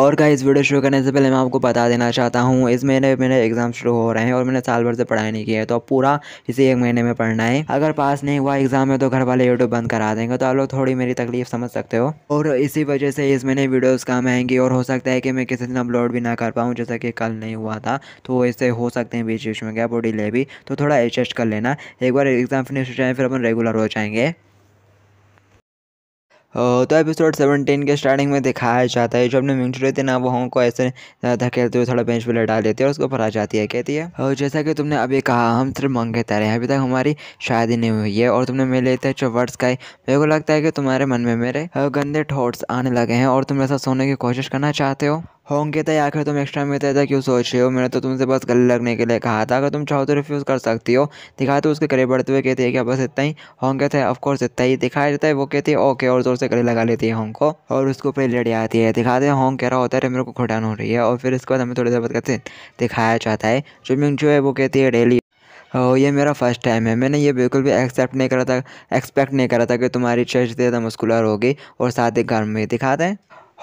और का इस वीडियो शुरू करने से पहले मैं आपको बता देना चाहता हूँ इस महीने मेरे एग्ज़ाम शुरू हो रहे हैं और मैंने साल भर से पढ़ाई नहीं की है तो अब पूरा इसी एक महीने में पढ़ना है अगर पास नहीं हुआ एग्ज़ाम में तो घर वाले यूट्यूब बंद करा देंगे तो आप लोग थोड़ी मेरी तकलीफ समझ सकते हो और इसी वजह से इस महीने वीडियोज़ काम आएंगी और हो सकता है कि मैं किसी दिन अपलोड भी ना कर पाऊँ जैसा कि कल नहीं हुआ था तो इससे हो सकते हैं बीच बीच में गैप और डिले भी तो थोड़ा एडजस्ट कर लेना एक बार एग्ज़ाम फिनिश हो जाए फिर अपन रेगुलर हो जाएंगे तो एपिसोड सेवनटीन के स्टार्टिंग में दिखाया जाता है जो अपने मिंगचुरे थे ना वो हमको ऐसे धकेलते हुए थोड़ा बेंच पर लटा लेती है और उसको फरा जाती है कहती है और जैसा कि तुमने अभी कहा हम सिर्फ मंगे तारे हैं अभी तक हमारी शादी नहीं हुई है और तुमने मेरे इतने अच्छे वर्ड्स कहे मेरे को लगता है कि तुम्हारे मन में मेरे गंदे ठोट्स आने लगे हैं और तुम ऐसा सोने की कोशिश करना चाहते हो होंगे तो आखिर तुम एक्स्ट्रा मिलते थे क्यों सोच रहे हो मैंने तो तुमसे बस गले लगने के लिए कहा था अगर तुम चाहो तो रिफ्यूज़ कर सकती हो दिखाए तो उसके गले बढ़ते हुए कहते हैं क्या बस इतना ही होंगे थे तो ऑफकोर्स इतना ही दिखाया जाता है वो कहती है ओके और ज़ोर से गले लगा लेती है होंग को और उसको फिर लड़ी आती है दिखाते हैं होंग कह रहा होता है मेरे को खुटान हो रही है और फिर इसके बाद हमें थोड़ी देर बाद कहते दिखाया जाता है जुमिंग जो है वो कहती है डेली ओ, ये मेरा फर्स्ट टाइम है मैंने ये बिल्कुल भी एक्सेप्ट नहीं करा था एक्सपेक्ट नहीं करा था कि तुम्हारी चेस्ट ज़्यादा मुस्कुलर होगी और साथ ही गर्म में दिखा दें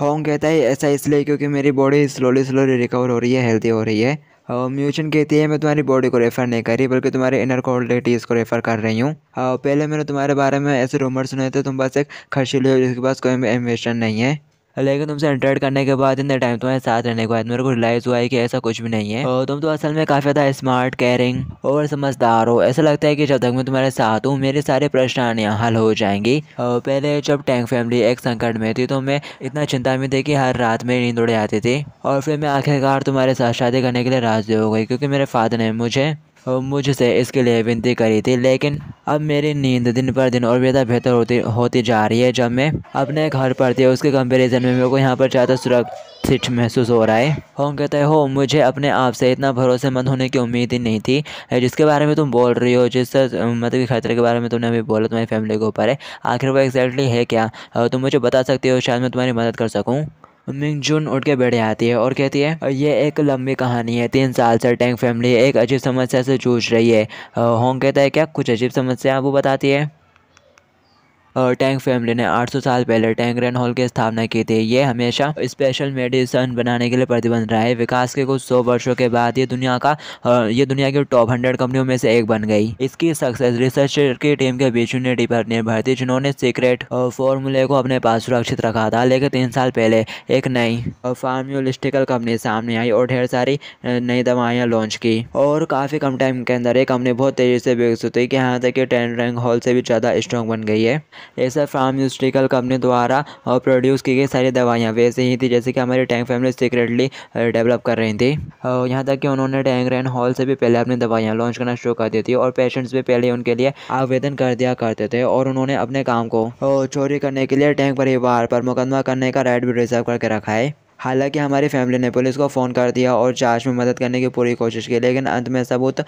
हॉन्ग हाँ, कहता है ऐसा इसलिए क्योंकि मेरी बॉडी स्लोली स्लोली रिकवर हो रही है हेल्दी हो रही है और हाँ, म्यूचन कहती है मैं तुम्हारी बॉडी को रेफ़र नहीं कर रही बल्कि तुम्हारे इनर क्वालिटीज़ को रेफ़र कर रही हूँ हाँ, पहले मैंने तुम्हारे बारे में ऐसे रूमर सुने थे तुम बस एक खर्शीले हो जिसके पास कोई एम्बिशन नहीं है लेकिन तुमसे इंटरेक्ट करने के बाद इतने टाइम तुम्हारे साथ रहने के बाद मेरे को रिलाइज़ हुआ है कि ऐसा कुछ भी नहीं है और तुम तो असल में काफ़ी ज़्यादा स्मार्ट केयरिंग और समझदार हो ऐसा लगता है कि जब तक मैं तुम्हारे साथ हूँ मेरे सारे परेशानियाँ हल हो जाएंगी और पहले जब टैंक फैमिली एक संकट में थी तो मैं इतना चिंता में थी कि हर रात में नींद उड़े आती थी और फिर मैं आखिरकार तुम्हारे साथ शादी करने के लिए राजी हो गई क्योंकि मेरे फादर ने मुझे मुझसे इसके लिए विनती करी थी लेकिन अब मेरी नींद दिन पर दिन और ज़्यादा बेहतर होती होती जा रही है जब मैं अपने घर पर थी उसके कंपेरिजन में मेरे को यहाँ पर ज़्यादा सुरक्षित महसूस हो रहा है होम कहते हो मुझे अपने आप से इतना भरोसेमंद होने की उम्मीद ही नहीं थी जिसके बारे में तुम बोल रही हो जिस मतलब कि खतरे के बारे में तुमने अभी बोला तुम्हारी फैमिली के ऊपर है आखिर वो एग्जैक्टली है क्या तुम मुझे बता सकती हो शायद मैं तुम्हारी मदद कर सकूँ मिंग उठ के बैठ जाती है और कहती है ये एक लंबी कहानी है तीन साल से टैंक फैमिली एक अजीब समस्या से जूझ रही है होंग कहता है क्या कुछ अजीब समस्या वो बताती है टैंक फैमिली ने 800 साल पहले टैंक रेन हॉल की स्थापना की थी ये हमेशा स्पेशल मेडिसन बनाने के लिए प्रतिबंध रहा है विकास के कुछ सौ वर्षों के बाद ये दुनिया का ये दुनिया की टॉप हंड्रेड कंपनियों में से एक बन गई इसकी सक्सेस रिसर्च की टीम के बीच यूनिटी पर निर्भर थी जिन्होंने सीक्रेट फॉर्मूले को अपने पास सुरक्षित रखा था लेकिन तीन साल पहले एक नई फार्म्यूलिस्टिकल कंपनी सामने आई और ढेर सारी नई दवाइयाँ लॉन्च की और काफ़ी कम टाइम के अंदर ये कंपनी बहुत तेज़ी से विकसित हुई कि यहाँ तक कि टेन रैंक हॉल से भी ज़्यादा स्ट्रॉन्ग बन गई है ऐसा फार्मास्यूटिकल कंपनी द्वारा और प्रोड्यूस की गई सारी दवाइयाँ वैसे ही थी जैसे कि हमारी टैंक फैमिली सीक्रेटली डेवलप कर रही थी और यहाँ तक कि उन्होंने टैंक रैन हॉल से भी पहले अपनी दवाइयाँ लॉन्च करना शुरू कर दी थी और पेशेंट्स भी पहले उनके लिए आवेदन कर दिया करते थे और उन्होंने अपने काम को चोरी करने के लिए टैंक परिवार पर मुकदमा करने का राइट भी रिजर्व करके रखा है हालांकि हमारी फैमिली ने पुलिस को फ़ोन कर दिया और जांच में मदद करने की पूरी कोशिश की लेकिन अंत में सबूत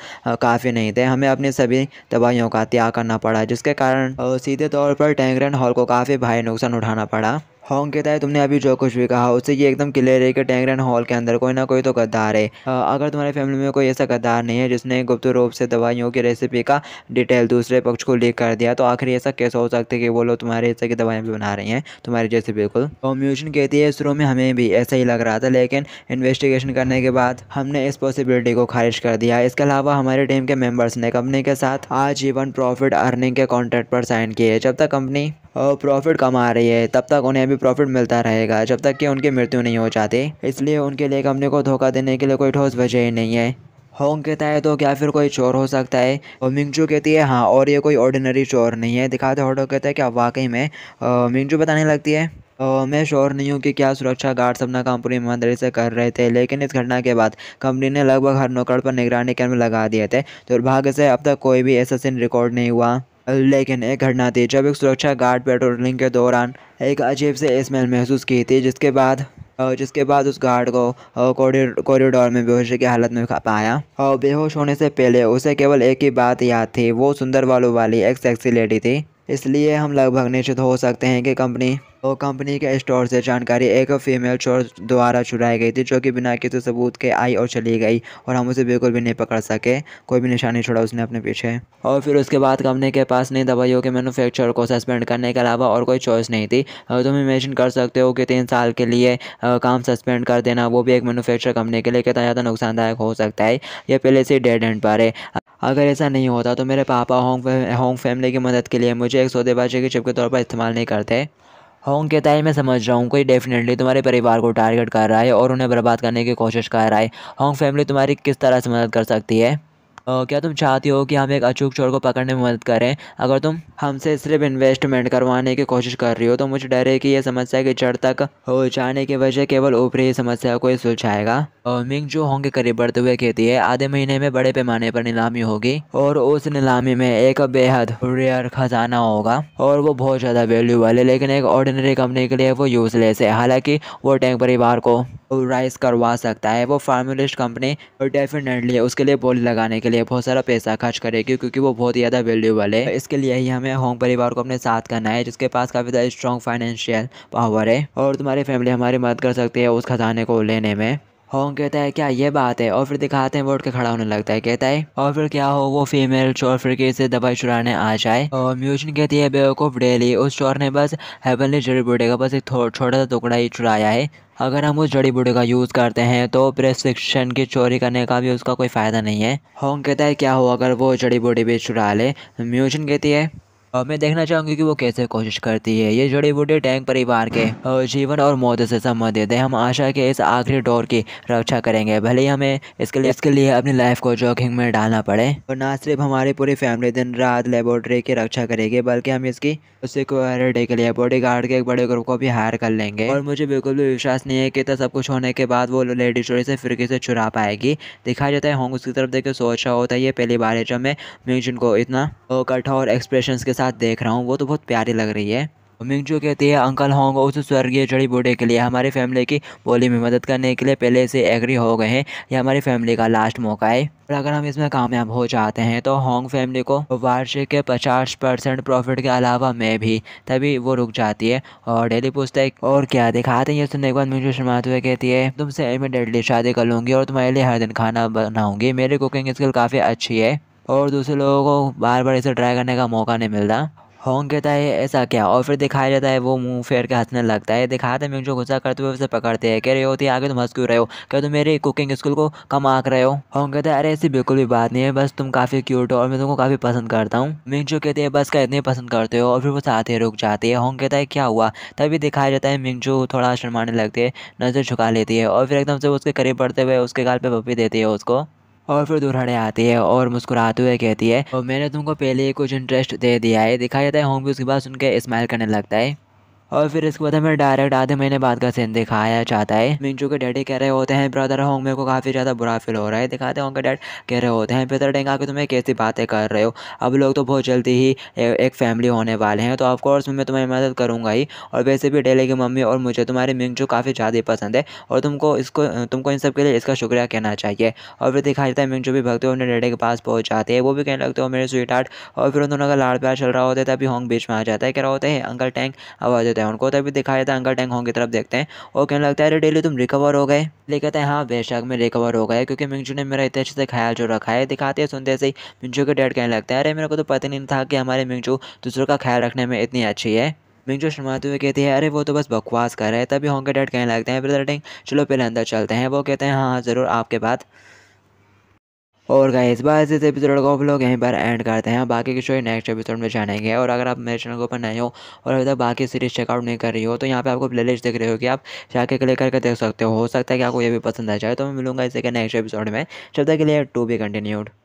काफ़ी नहीं थे हमें अपनी सभी तबाहियों का त्याग करना पड़ा जिसके कारण सीधे तौर पर टैंगरन हॉल को काफ़ी भारी नुकसान उठाना पड़ा हॉन्ग कहता है तुमने अभी जो कुछ भी कहा उससे ये एकदम क्लियर है कि टेंगरन हॉल के अंदर कोई ना कोई तो गद्दार है अगर तुम्हारी फैमिली में कोई ऐसा गद्दार नहीं है जिसने गुप्त रूप से दवाइयों की रेसिपी का डिटेल दूसरे पक्ष को लीक कर दिया तो आखिर ऐसा कैसे हो सकता है कि वो लोग तुम्हारे हिस्से की दवाइयाँ भी बना रही हैं तुम्हारे जैसे बिल्कुल तो म्यूजन कहती है शुरू में हमें भी ऐसा ही लग रहा था लेकिन इन्वेस्टिगेशन करने के बाद हमने इस पॉसिबिलिटी को खारिज कर दिया इसके अलावा हमारी टीम के मेम्बर्स ने कंपनी के साथ आजीवन प्रॉफिट अर्निंग के कॉन्ट्रैक्ट पर साइन किए जब तक कंपनी प्रॉफिट कमा रही है तब तक उन्हें भी प्रॉफिट मिलता रहेगा जब तक कि उनकी मृत्यु नहीं हो जाती इसलिए उनके लिए कंपनी को धोखा देने के लिए कोई ठोस वजह ही नहीं है होंग कहता है तो क्या फिर कोई चोर हो सकता है और मिंगजू कहती है हाँ और ये कोई ऑर्डिनरी चोर नहीं है दिखाते होटो कहता है क्या वाकई में मिंगजू बताने लगती है आ, मैं श्योर नहीं हूँ कि क्या सुरक्षा गार्ड्स अपना काम पूरी ईमानदारी से कर रहे थे लेकिन इस घटना के बाद कंपनी ने लगभग हर नौकर पर निगरानी कैमरे लगा दिए थे दुर्भाग्य से अब तक कोई भी ऐसा सीन रिकॉर्ड नहीं हुआ लेकिन एक घटना थी जब एक सुरक्षा गार्ड पेट्रोलिंग के दौरान एक अजीब से स्मेल महसूस की थी जिसके बाद जिसके बाद उस गार्ड को कॉरिडोर में बेहोशी की हालत में पाया और बेहोश होने से पहले उसे केवल एक ही बात याद थी वो सुंदर वालों वाली एक सेक्सी लेडी थी इसलिए हम लगभग निश्चित हो सकते हैं कि कंपनी तो कंपनी के स्टोर से जानकारी एक फीमेल चोर द्वारा चुराई गई थी जो कि बिना किसी सबूत के आई और चली गई और हम उसे बिल्कुल भी नहीं पकड़ सके कोई भी निशानी छोड़ा उसने अपने पीछे और फिर उसके बाद कंपनी के पास नई दवाइयों के मैनुफैक्चर को सस्पेंड करने के अलावा और कोई चॉइस नहीं थी तुम इमेजिन कर सकते हो कि तीन साल के लिए काम सस्पेंड कर देना वो भी एक मैनुफैक्चर कंपनी के लिए कितना ज़्यादा नुकसानदायक हो सकता है यह पहले से डेड एंड पर है अगर ऐसा नहीं होता तो मेरे पापा होंग होंग फैमिली की मदद के लिए मुझे एक सौदेबाजी के चिप के तौर पर इस्तेमाल नहीं करते होंग कहता है मैं समझ रहा हूँ कोई डेफिनेटली तुम्हारे परिवार को टारगेट कर रहा है और उन्हें बर्बाद करने की कोशिश कर रहा है होंग फैमिली तुम्हारी किस तरह से मदद कर सकती है क्या तुम चाहती हो कि हम एक अचूक चोर को पकड़ने में मदद करें अगर तुम हमसे सिर्फ इन्वेस्टमेंट करवाने की कोशिश कर रही हो तो मुझे डर है कि यह समस्या की जड़ तक हो जाने की वजह केवल ऊपरी समस्या को ही सुलझाएगा मिंग जो होंगे करीब बढ़ते हुए कहती है आधे महीने में बड़े पैमाने पर नीलामी होगी और उस नीलामी में एक बेहद रेयर खजाना होगा और वो बहुत ज़्यादा वैल्यूबल है लेकिन एक ऑर्डिनरी कंपनी के लिए वो यूज़लेस है हालांकि वो टैंक परिवार को राइस करवा सकता है वो फार्मुलिस्ट कंपनी और डेफिनेटली उसके लिए बोली लगाने के लिए बहुत सारा पैसा खर्च करेगी क्योंकि वो बहुत ही ज़्यादा वैल्यूबल है इसके लिए ही हमें होंग परिवार को अपने साथ करना है जिसके पास काफ़ी ज़्यादा स्ट्रॉन्ग फाइनेंशियल पावर है और तुम्हारी फैमिली हमारी मदद कर सकती है उस खजाने को लेने में होंग कहता तो है क्या ये बात है और फिर दिखाते हैं वो उठ के खड़ा होने लगता है कहता है और फिर क्या हो वो फीमेल चोर फिर के से दवाई चुराने आ जाए और म्यूजन कहती है बेवकूफ़ डेली उस चोर ने बस हेवनली जड़ी बूटी का बस एक छोटा सा टुकड़ा ही चुराया है अगर हम उस जड़ी बूटी का यूज़ करते हैं तो प्रेस्क्रिप्शन की चोरी करने का भी उसका कोई फ़ायदा नहीं है होंग कहता तो है क्या हो अगर वो जड़ी बूटी भी चुरा ले म्यूजन कहती है और मैं देखना चाहूंगी कि वो कैसे कोशिश करती है ये जड़ी बूटी टैंक परिवार के जीवन और मौत से संबंधित है हम आशा के इस आखिरी डोर की रक्षा करेंगे भले ही हमें इसके लिए इसके लिए अपनी लाइफ को जोखिम में डालना पड़े और ना सिर्फ हमारी पूरी फैमिली दिन रात लेबोरेटरी की रक्षा करेगी बल्कि हम इसकी सिक्योरिटी के लिए बॉडी गार्ड के एक बड़े ग्रुप को भी हायर कर लेंगे और मुझे बिल्कुल भी विश्वास नहीं है कि तो सब कुछ होने के बाद वो लेडी चोरी से फिरकी से चुरा पाएगी दिखाया जाता है होंग उसकी तरफ देखकर सोच रहा होता है ये पहली बार है जब मैं म्यूजिन को इतना कठोर एक्सप्रेशन के साथ साथ देख रहा हूँ वो तो बहुत प्यारी लग रही है मिंगजू कहती है अंकल होंग उस स्वर्गीय जड़ी बूटे के लिए हमारी फैमिली की बोली में मदद करने के लिए पहले से एग्री हो गए हैं यह हमारी फैमिली का लास्ट मौका है और अगर हम इसमें कामयाब हो जाते हैं तो होंग फैमिली को वार्षिक के 50 परसेंट प्रॉफिट के अलावा मैं भी तभी वो रुक जाती है और डेली पूछता है और क्या दिखाते हैं ये सुनने के बाद मिंजू शर्मात हुए कहती है तुमसे डेडली शादी कर लूँगी और तुम्हारे लिए हर दिन खाना बनाऊँगी मेरी कुकिंग स्किल काफ़ी अच्छी है और दूसरे लोगों को बार बार इसे ट्राई करने का मौका नहीं मिलता होंग कहता है ऐसा क्या और फिर दिखाया जाता है वो मुंह फेर के हंसने लगता है दिखाते मिंग जो गुस्सा करते हुए उसे पकड़ते हैं कह रही होती है आगे तुम हंस क्यों रहे हो क्या तुम मेरे कुकिंग स्कूल को कम आँख रहे हो होंग कहता है अरे ऐसी बिल्कुल भी बात नहीं है बस तुम काफ़ी क्यूट हो और मैं तुमको काफ़ी पसंद करता हूँ मिंग जो कहते हैं बस का इतनी पसंद करते हो और फिर वो साथ ही रुक जाती है होंग कहता है क्या हुआ तभी दिखाया जाता है मिंग जो थोड़ा शर्माने लगती है नज़र झुका लेती है और फिर एकदम से उसके करीब पड़ते हुए उसके गाल पर पप्पी देती है उसको और फिर दुल्हड़े आती है और मुस्कुराते हुए कहती है और मैंने तुमको पहले ही कुछ इंटरेस्ट दे दिया है दिखाया जाता है होंगे उसके बाद सुनकर स्माइल करने लगता है और फिर इसके बाद हमें डायरेक्ट आधे महीने बाद का सीन दिखाया जाता है मिंचू के डैडी कह रहे होते हैं ब्रदर होंग मेरे को काफ़ी ज़्यादा बुरा फील हो रहा है दिखाते होंगे डैड कह रहे होते हैं पितर डेंगा कि तुम्हें कैसी बातें कर रहे हो अब लोग तो बहुत जल्दी ही ए, एक फैमिली होने वाले हैं तो ऑफकोर्स मैं तुम्हारी मदद करूँगा ही और वैसे भी डेली की मम्मी और मुझे तुम्हारी मिंचू काफ़ी ज़्यादा पसंद है और तुमको इसको तुमको इन सब के लिए इसका शुक्रिया कहना चाहिए और फिर दिखाया जाता है मिंचू भी भगते अपने डैडी के पास पहुँच जाते हैं वो भी कहने लगते हो मेरे स्वीट और फिर उन दोनों का लाड़ प्यार चल रहा होता है तभी होंग बीच में आ जाता है कह रहे होते हैं अंकल टैंक आवाज़ देते हैं उनको तभी तो दिखाया था अंकल टैंक होंग की तरफ देखते हैं और कहने लगता है अरे डेली तुम रिकवर हो गए ले कहते हैं हाँ बेशक मैं रिकवर हो गया क्योंकि मिंजू ने मेरा इतने अच्छे से ख्याल जो रखा है दिखाते हैं सुनते से ही मिंजू के डैड कहने लगते हैं अरे मेरे को तो पता नहीं था कि हमारे मिंजू दूसरों का ख्याल रखने में इतनी अच्छी है मिंगजू शर्माते हुए कहती है अरे वो तो बस बकवास कर रहे हैं तभी होंगे डैड कहने लगते हैं ब्रदर टिंग चलो पहले अंदर चलते हैं वो कहते हैं हाँ हाँ ज़रूर आपके बाद और इस बार इस एपिसोड का ब्लॉग यहीं पर एंड करते हैं बाकी की शो नेक्स्ट एपिसोड में जानेंगे और अगर आप मेरे चैनल के ऊपर नए हो और अभी तक बाकी सीरीज चेकआउट नहीं कर रही हो तो यहाँ पे आपको प्लेलिस्ट देख रही कि आप जाके क्लिक करके देख सकते हो हो सकता है कि आपको ये भी पसंद आ जाए तो मैं मिलूंगा इसे के नेक्स्ट एपिसोड में जब तक के लिए टू बी कंटिन्यूड